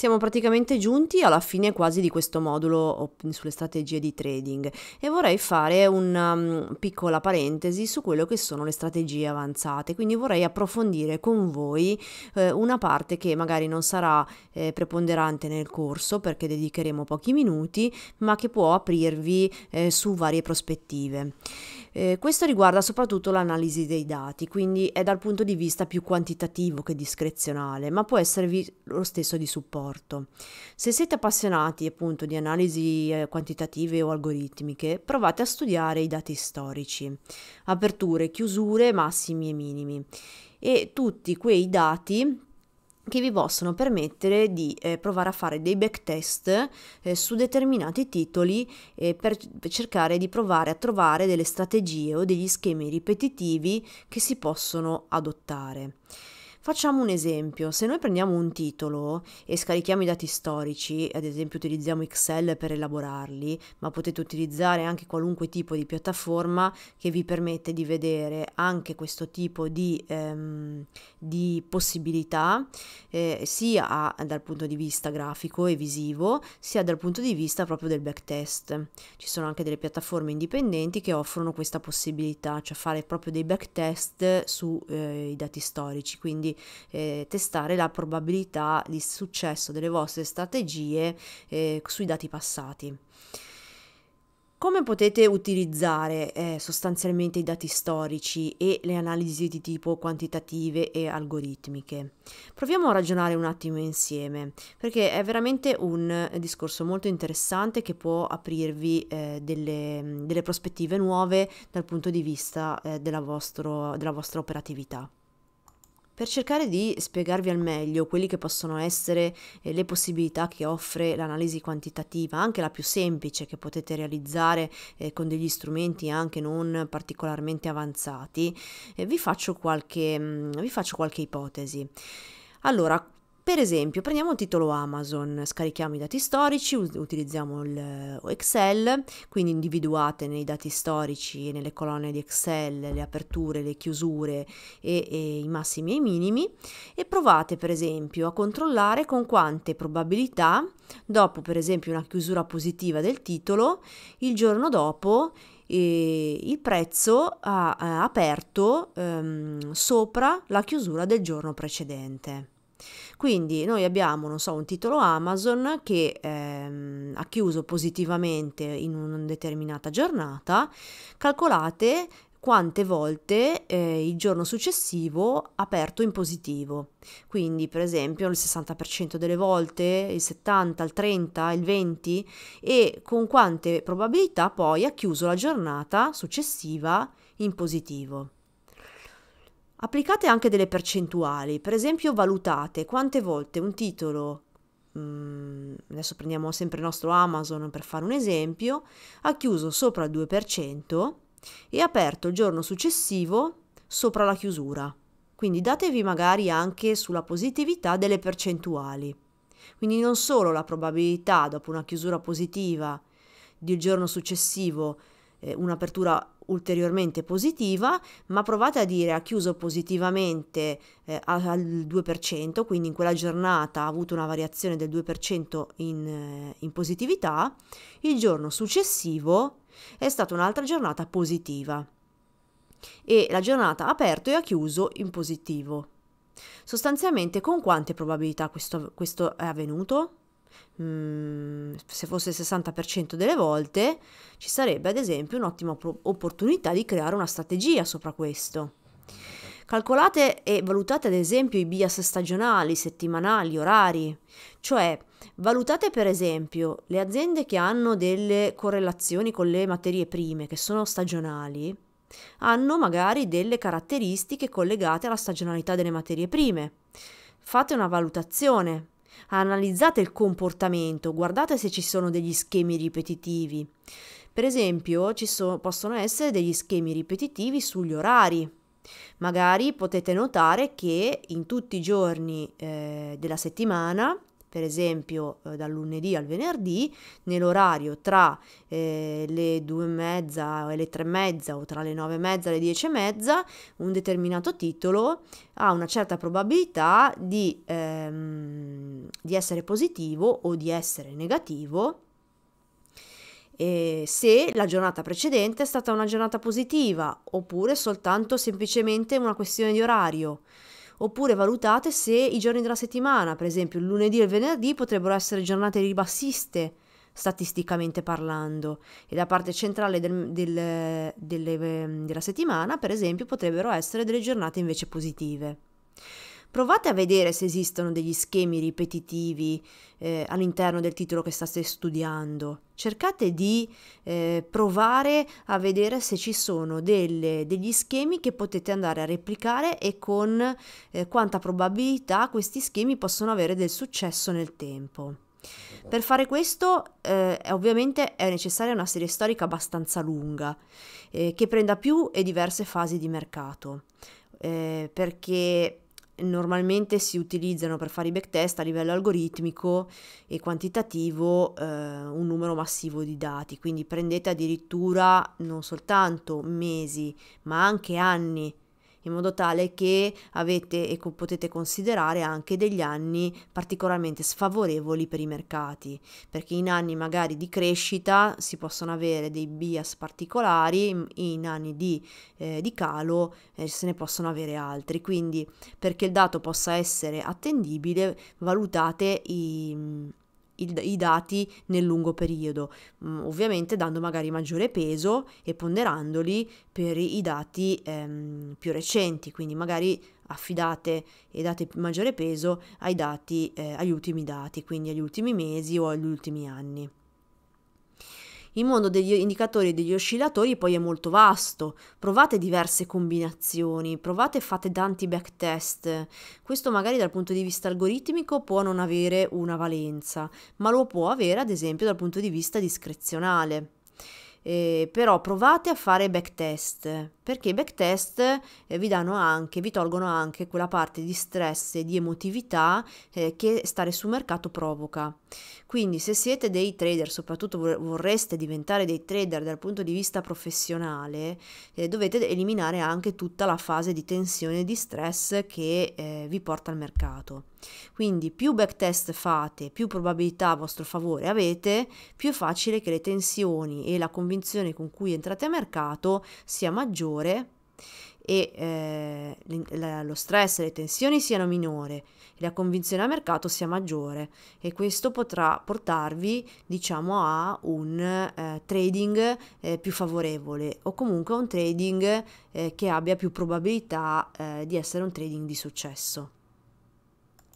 Siamo praticamente giunti alla fine quasi di questo modulo sulle strategie di trading e vorrei fare una um, piccola parentesi su quello che sono le strategie avanzate, quindi vorrei approfondire con voi eh, una parte che magari non sarà eh, preponderante nel corso perché dedicheremo pochi minuti, ma che può aprirvi eh, su varie prospettive. Eh, questo riguarda soprattutto l'analisi dei dati, quindi è dal punto di vista più quantitativo che discrezionale, ma può esservi lo stesso di supporto. Se siete appassionati appunto di analisi eh, quantitative o algoritmiche, provate a studiare i dati storici, aperture, chiusure, massimi e minimi e tutti quei dati che vi possono permettere di eh, provare a fare dei backtest eh, su determinati titoli eh, per, per cercare di provare a trovare delle strategie o degli schemi ripetitivi che si possono adottare. Facciamo un esempio, se noi prendiamo un titolo e scarichiamo i dati storici, ad esempio utilizziamo Excel per elaborarli, ma potete utilizzare anche qualunque tipo di piattaforma che vi permette di vedere anche questo tipo di, ehm, di possibilità, eh, sia dal punto di vista grafico e visivo, sia dal punto di vista proprio del backtest. Ci sono anche delle piattaforme indipendenti che offrono questa possibilità, cioè fare proprio dei backtest sui eh, dati storici, quindi eh, testare la probabilità di successo delle vostre strategie eh, sui dati passati. Come potete utilizzare eh, sostanzialmente i dati storici e le analisi di tipo quantitative e algoritmiche? Proviamo a ragionare un attimo insieme, perché è veramente un eh, discorso molto interessante che può aprirvi eh, delle, delle, prospettive nuove dal punto di vista eh, della, vostro, della vostra operatività per cercare di spiegarvi al meglio quelli che possono essere eh, le possibilità che offre l'analisi quantitativa, anche la più semplice che potete realizzare eh, con degli strumenti anche non particolarmente avanzati, eh, vi faccio qualche, mm, vi faccio qualche ipotesi. Allora, per esempio, prendiamo un titolo Amazon, scarichiamo i dati storici, utilizziamo eh, Excel, quindi individuate nei dati storici e nelle colonne di Excel le aperture, le chiusure e, e i massimi e i minimi e provate per esempio a controllare con quante probabilità, dopo per esempio una chiusura positiva del titolo, il giorno dopo eh, il prezzo ha, ha aperto ehm, sopra la chiusura del giorno precedente. Quindi noi abbiamo, non so, un titolo Amazon che ehm, ha chiuso positivamente in una determinata giornata, calcolate quante volte eh, il giorno successivo ha aperto in positivo. Quindi, per esempio, il 60% delle volte, il 70%, il 30%, il 20% e con quante probabilità poi ha chiuso la giornata successiva in positivo. Applicate anche delle percentuali, per esempio valutate quante volte un titolo, mh, mm, adesso prendiamo sempre il nostro Amazon per fare un esempio, ha chiuso sopra il 2% e aperto il giorno successivo sopra la chiusura. Quindi datevi magari anche sulla positività delle percentuali. Quindi non solo la probabilità dopo una chiusura positiva di un giorno successivo eh, un'apertura ulteriormente positiva, ma provate a dire ha chiuso positivamente eh, al 2%, quindi in quella giornata ha avuto una variazione del 2% in, eh, in positività, il giorno successivo è stata un'altra giornata positiva e la giornata ha aperto e ha chiuso in positivo. Sostanzialmente con quante probabilità questo, questo è avvenuto? Mm, se fosse il 60% delle volte, ci sarebbe ad esempio un'ottima opportunità di creare una strategia sopra questo. Calcolate e valutate ad esempio i bias stagionali, settimanali, orari, cioè valutate per esempio le aziende che hanno delle correlazioni con le materie prime che sono stagionali, hanno magari delle caratteristiche collegate alla stagionalità delle materie prime. Fate una valutazione, Analizzate il comportamento, guardate se ci sono degli schemi ripetitivi. Per esempio, ci so, possono essere degli schemi ripetitivi sugli orari. Magari potete notare che in tutti i giorni eh, della settimana per esempio eh, dal lunedì al venerdì, nell'orario tra eh, le due e mezza e eh, le tre e mezza o tra le nove e mezza e le dieci e mezza, un determinato titolo ha una certa probabilità di ehm, di essere positivo o di essere negativo eh, se la giornata precedente è stata una giornata positiva oppure soltanto semplicemente una questione di orario. Oppure valutate se i giorni della settimana, per esempio il lunedì e il venerdì, potrebbero essere giornate ribassiste statisticamente parlando e la parte centrale del, del, delle, ehm, della settimana, per esempio, potrebbero essere delle giornate invece positive. Provate a vedere se esistono degli schemi ripetitivi eh, all'interno del titolo che state studiando. Cercate di eh, provare a vedere se ci sono delle, degli schemi che potete andare a replicare e con eh, quanta probabilità questi schemi possono avere del successo nel tempo. Per fare questo eh, ovviamente è necessaria una serie storica abbastanza lunga, eh, che prenda più e diverse fasi di mercato, eh, perché normalmente si utilizzano per fare i backtest a livello algoritmico e quantitativo eh, un numero massivo di dati, quindi prendete addirittura non soltanto mesi ma anche anni in modo tale che avete e potete considerare anche degli anni particolarmente sfavorevoli per i mercati, perché in anni magari di crescita si possono avere dei bias particolari, in anni di, eh, di calo eh, se ne possono avere altri, quindi perché il dato possa essere attendibile valutate i il, i dati nel lungo periodo, mm, ovviamente dando magari maggiore peso e ponderandoli per i dati ehm, più recenti, quindi magari affidate e date maggiore peso ai dati, eh, agli ultimi dati, quindi agli ultimi mesi o agli ultimi anni. Il mondo degli indicatori e degli oscillatori poi è molto vasto, provate diverse combinazioni, provate e fate tanti backtest. Questo magari dal punto di vista algoritmico può non avere una valenza, ma lo può avere ad esempio dal punto di vista discrezionale. Eh, però provate a fare backtest, perché i backtest eh, vi danno anche, vi tolgono anche quella parte di stress e di emotività eh, che stare sul mercato provoca. Quindi se siete dei trader, soprattutto vorreste diventare dei trader dal punto di vista professionale, eh, dovete eliminare anche tutta la fase di tensione e di stress che vi porta al mercato. Quindi più backtest fate, più probabilità a vostro favore avete, più è facile che le tensioni e la convinzione con cui entrate a mercato sia maggiore maggiore e eh, le, lo stress e le tensioni siano minore e la convinzione al mercato sia maggiore e questo potrà portarvi diciamo a un eh, trading eh, più favorevole o comunque a un trading eh, che abbia più probabilità eh, di essere un trading di successo.